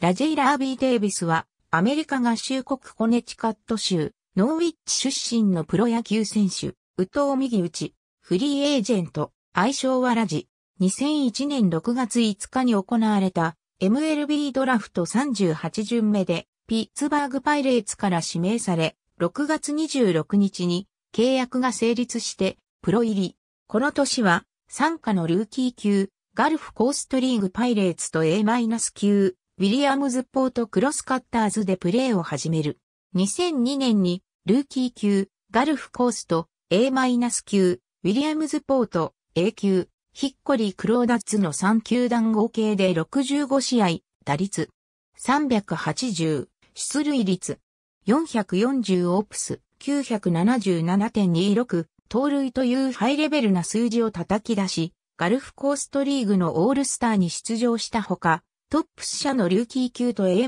ラジェイラー・ビー・デイビスは、アメリカ合衆国コネチカット州、ノーウィッチ出身のプロ野球選手、ウト藤右ち、フリーエージェント、愛称はラジ。2001年6月5日に行われた、MLB ドラフト38巡目で、ピッツバーグパイレーツから指名され、6月26日に契約が成立して、プロ入り。この年は、参加のルーキー級、ガルフコーストリーグパイレーツと A- 級、ウィリアムズポートクロスカッターズでプレーを始める。2002年にルーキー級、ガルフコースト、A- 級、ウィリアムズポート、A 級、ヒッコリー・クローダッツの3球団合計で65試合、打率。380、出塁率。440オプス、977.26、盗塁というハイレベルな数字を叩き出し、ガルフコーストリーグのオールスターに出場したほか、トップス社のルーキー級と A-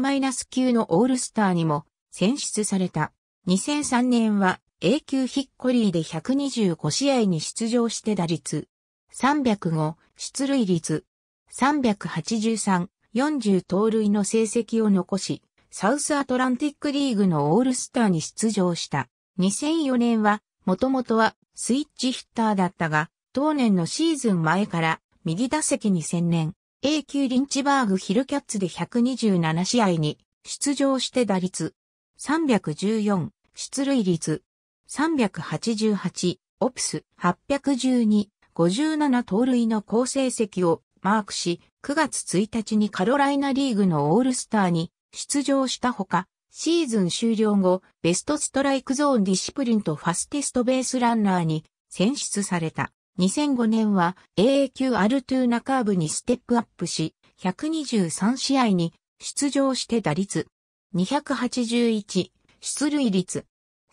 級のオールスターにも選出された。2003年は A 級ヒッコリーで125試合に出場して打率305、出塁率383、40盗塁の成績を残し、サウスアトランティックリーグのオールスターに出場した。2004年は、もともとはスイッチヒッターだったが、当年のシーズン前から右打席に専念。A 級リンチバーグヒルキャッツで127試合に出場して打率314、出塁率388、オプス812、57盗塁の好成績をマークし、9月1日にカロライナリーグのオールスターに出場したほか、シーズン終了後、ベストストライクゾーンディシプリンとファスティストベースランナーに選出された。2005年は a a q ルトゥーブにステップアップし、123試合に出場して打率281、出塁率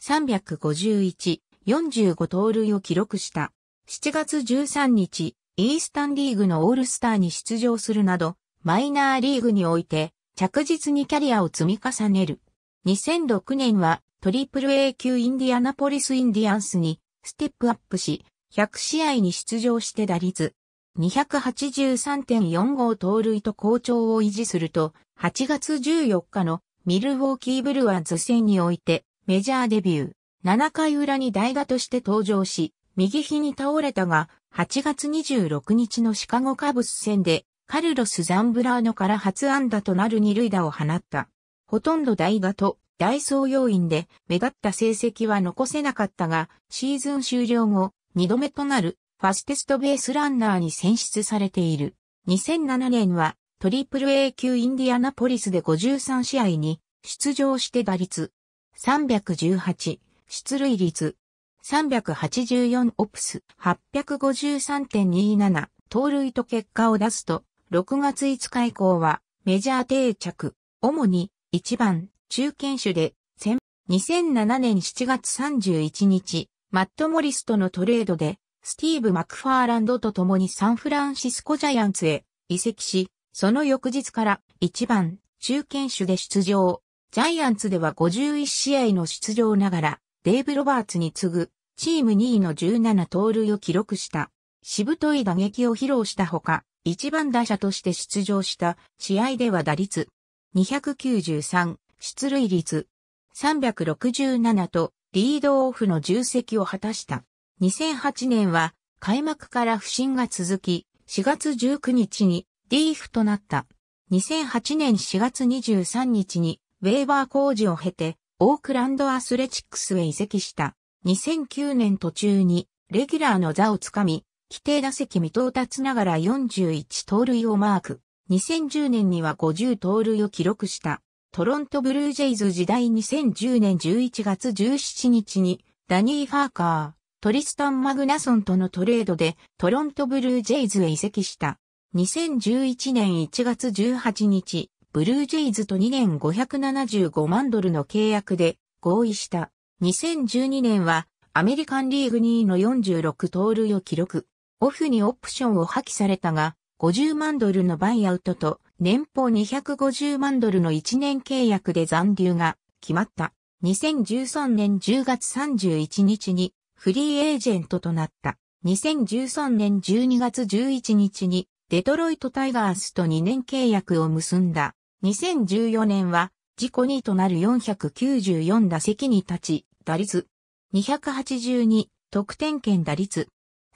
351、45盗塁を記録した。7月13日、イースタンリーグのオールスターに出場するなど、マイナーリーグにおいて着実にキャリアを積み重ねる。2006年はトリプル A 級インディアナポリスインディアンスにステップアップし、100試合に出場して打率、283.45盗塁と好調を維持すると、8月14日のミルウォーキーブルワーズ戦においてメジャーデビュー。7回裏に代打として登場し、右肘に倒れたが、8月26日のシカゴカブス戦で、カルロス・ザンブラーノから初安打となる二塁打を放った。ほとんど代打と、ダイソー要員で目立った成績は残せなかったが、シーズン終了後、2度目となるファステストベースランナーに選出されている。2007年はトリプル A 級インディアナポリスで53試合に出場して打率318、出塁率384オプス853.27盗塁と結果を出すと6月5日以降はメジャー定着、主に1番中堅手で2007年7月31日マット・モリスとのトレードで、スティーブ・マクファーランドと共にサンフランシスコジャイアンツへ移籍し、その翌日から1番中堅手で出場。ジャイアンツでは51試合の出場ながら、デイブ・ロバーツに次ぐチーム2位の17盗塁を記録した。しぶとい打撃を披露したほか、1番打者として出場した試合では打率293、出塁率367とリードオフの重責を果たした。2008年は開幕から不振が続き、4月19日にリーフとなった。2008年4月23日にウェーバー工事を経て、オークランドアスレチックスへ移籍した。2009年途中にレギュラーの座をつかみ、規定打席未到達ながら41盗塁をマーク。2010年には50盗塁を記録した。トロントブルージェイズ時代2010年11月17日にダニー・ファーカー、トリスタン・マグナソンとのトレードでトロントブルージェイズへ移籍した。2011年1月18日、ブルージェイズと2年575万ドルの契約で合意した。2012年はアメリカンリーグ2位の46盗塁を記録。オフにオプションを破棄されたが、50万ドルのバイアウトと年俸250万ドルの1年契約で残留が決まった。2013年10月31日にフリーエージェントとなった。2013年12月11日にデトロイトタイガースと2年契約を結んだ。2014年は自己2位となる494打席に立ち、打率282得点圏打率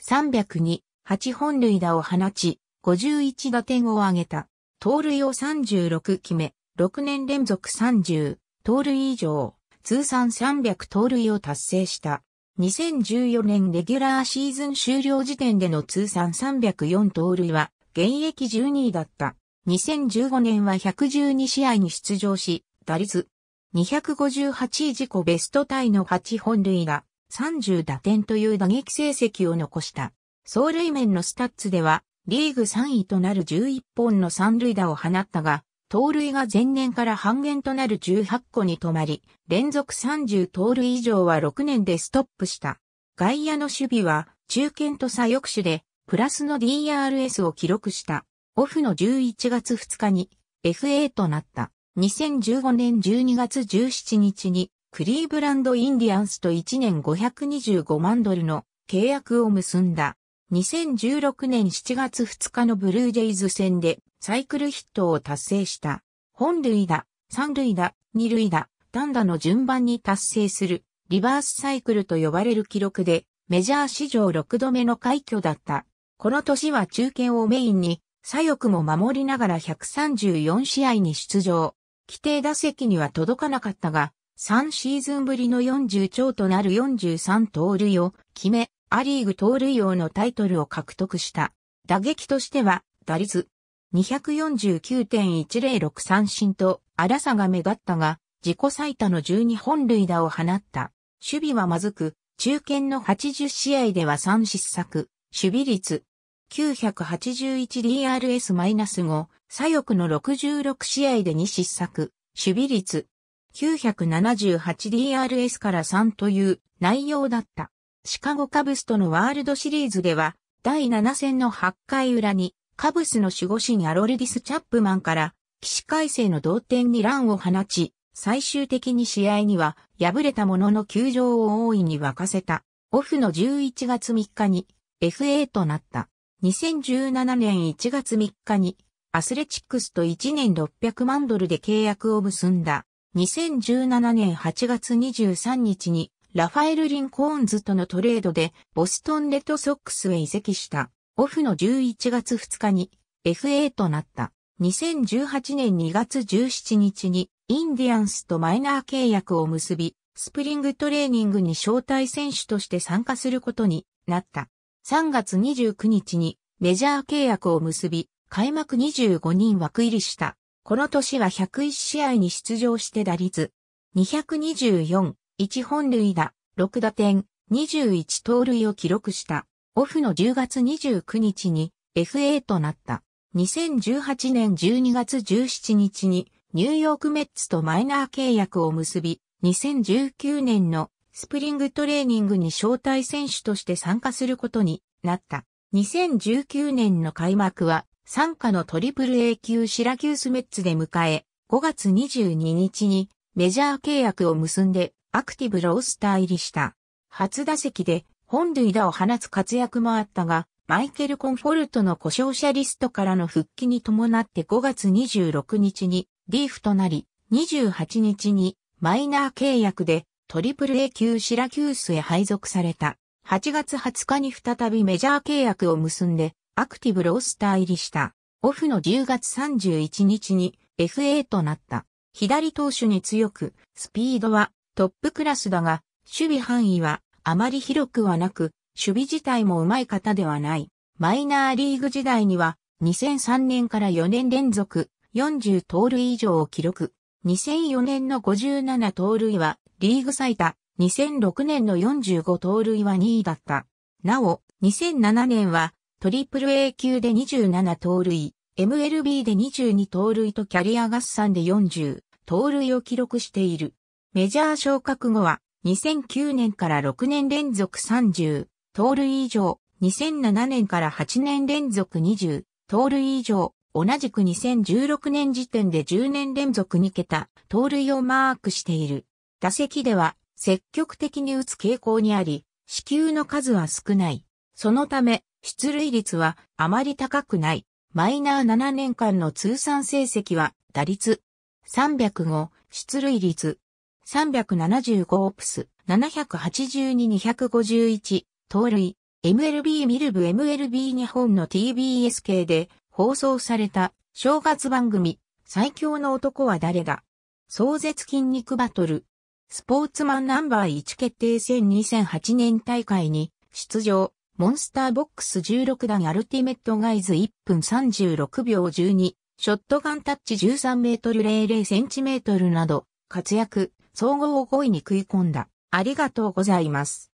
302 8本塁打を放ち、51打点を挙げた。盗塁を36決め、6年連続30、盗塁以上、通算300盗塁を達成した。2014年レギュラーシーズン終了時点での通算304盗塁は、現役12位だった。2015年は112試合に出場し、打率258位自己ベストタイの8本塁打、30打点という打撃成績を残した。走塁面のスタッツでは、リーグ3位となる11本の三塁打を放ったが、盗塁が前年から半減となる18個に止まり、連続30盗塁以上は6年でストップした。外野の守備は中堅と左翼手で、プラスの DRS を記録した。オフの11月2日に FA となった。2015年12月17日にクリーブランド・インディアンスと1年525万ドルの契約を結んだ。2016年7月2日のブルージェイズ戦でサイクルヒットを達成した。本塁打、三塁打、二塁打、単打の順番に達成するリバースサイクルと呼ばれる記録でメジャー史上6度目の快挙だった。この年は中堅をメインに左翼も守りながら134試合に出場。規定打席には届かなかったが、3シーズンぶりの40超となる43盗塁を決め、ア・リーグ盗塁王のタイトルを獲得した。打撃としては、打率249.106三振と荒さが目立ったが、自己最多の12本塁打を放った。守備はまずく、中堅の80試合では3失策、守備率 981DRS-5、左翼の66試合で2失策、守備率 978DRS から3という内容だった。シカゴカブスとのワールドシリーズでは、第7戦の8回裏に、カブスの守護神アロルディス・チャップマンから、起死回生の同点にランを放ち、最終的に試合には敗れたものの球場を大いに沸かせた。オフの11月3日に FA となった。2017年1月3日にアスレチックスと1年600万ドルで契約を結んだ。2017年8月23日にラファエル・リンコーンズとのトレードでボストンレッドソックスへ移籍したオフの11月2日に FA となった。2018年2月17日にインディアンスとマイナー契約を結び、スプリングトレーニングに招待選手として参加することになった。3月29日にメジャー契約を結び、開幕25人枠入りした。この年は101試合に出場して打率224、1本塁打、6打点、21盗塁を記録した。オフの10月29日に FA となった。2018年12月17日にニューヨークメッツとマイナー契約を結び、2019年のスプリングトレーニングに招待選手として参加することになった。2019年の開幕は、参加のトリプル A 級シラキュースメッツで迎え、5月22日にメジャー契約を結んでアクティブロースター入りした。初打席で本塁打を放つ活躍もあったが、マイケル・コンフォルトの故障者リストからの復帰に伴って5月26日にリーフとなり、28日にマイナー契約でトリプル A 級シラキュースへ配属された。8月20日に再びメジャー契約を結んでアクティブロースター入りした。オフの10月31日に FA となった。左投手に強く、スピードはトップクラスだが、守備範囲はあまり広くはなく、守備自体も上手い方ではない。マイナーリーグ時代には、2003年から4年連続40盗塁以上を記録。2004年の57盗塁はリーグ最多、2006年の45盗塁は2位だった。なお、2007年はトリプル A 級で27盗塁、MLB で22盗塁とキャリア合算で40盗塁を記録している。メジャー昇格後は2009年から6年連続30、盗塁以上、2007年から8年連続20、盗塁以上、同じく2016年時点で10年連続2桁、盗塁をマークしている。打席では積極的に打つ傾向にあり、死球の数は少ない。そのため、出塁率はあまり高くない。マイナー7年間の通算成績は打率305、出塁率375オプス、782-251、盗塁、MLB ミルブ MLB 日本の TBS 系で放送された正月番組、最強の男は誰だ壮絶筋肉バトル。スポーツマンナンバー1決定戦2008年大会に出場。モンスターボックス16段アルティメットガイズ1分36秒12。ショットガンタッチ13メートル00センチメートルなど活躍。総合5位に食い込んだ。ありがとうございます。